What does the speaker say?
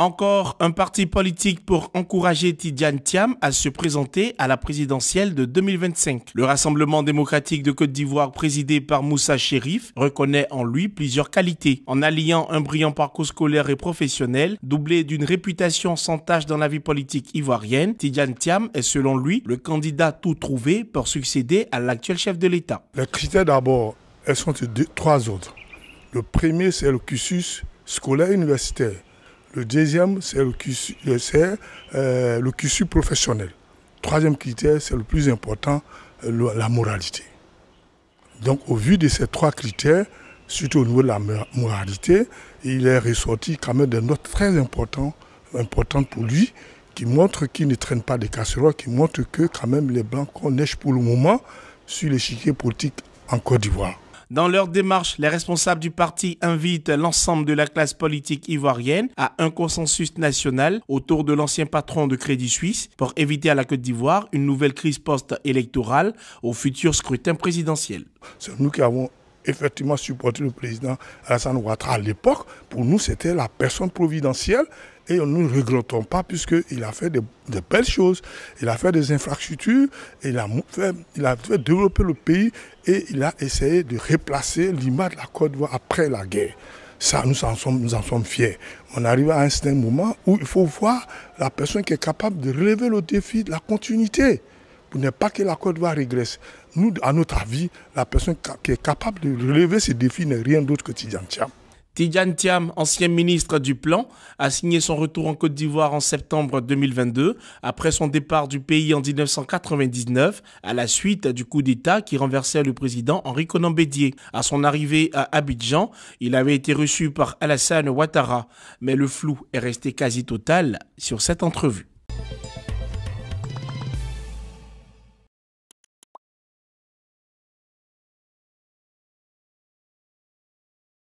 Encore un parti politique pour encourager Tidiane Thiam à se présenter à la présidentielle de 2025. Le Rassemblement démocratique de Côte d'Ivoire, présidé par Moussa Chérif, reconnaît en lui plusieurs qualités. En alliant un brillant parcours scolaire et professionnel, doublé d'une réputation sans tâche dans la vie politique ivoirienne, Tidiane Thiam est selon lui le candidat tout trouvé pour succéder à l'actuel chef de l'État. Les critères d'abord, elles sont trois autres. Le premier, c'est le cursus scolaire universitaire le deuxième, c'est le cursus euh, euh, le professionnel. Troisième critère, c'est le plus important, euh, la moralité. Donc au vu de ces trois critères, surtout au niveau de la moralité, il est ressorti quand même des notes très importantes, importantes pour lui, qui montrent qu'il ne traîne pas des casseroles, qui montrent que quand même les Blancs qu'on pour le moment sur l'échiquier politique en Côte d'Ivoire. Dans leur démarche, les responsables du parti invitent l'ensemble de la classe politique ivoirienne à un consensus national autour de l'ancien patron de Crédit Suisse pour éviter à la Côte d'Ivoire une nouvelle crise post-électorale au futur scrutin présidentiel. C'est nous qui avons effectivement supporté le président Alassane Ouattara à l'époque. Pour nous, c'était la personne providentielle et nous ne regrettons pas puisqu'il a fait de, belles choses, il a fait des infrastructures, il a fait, développer le pays et il a essayé de replacer l'image de la Côte d'Ivoire après la guerre. Ça, nous en sommes, fiers. On arrive à un certain moment où il faut voir la personne qui est capable de relever le défi de la continuité pour ne pas que la Côte d'Ivoire régresse. Nous, à notre avis, la personne qui est capable de relever ce défi n'est rien d'autre que Tidjane Tidjane Thiam, ancien ministre du Plan, a signé son retour en Côte d'Ivoire en septembre 2022, après son départ du pays en 1999, à la suite du coup d'État qui renversait le président Henri Conan Bédier. À son arrivée à Abidjan, il avait été reçu par Alassane Ouattara, mais le flou est resté quasi total sur cette entrevue.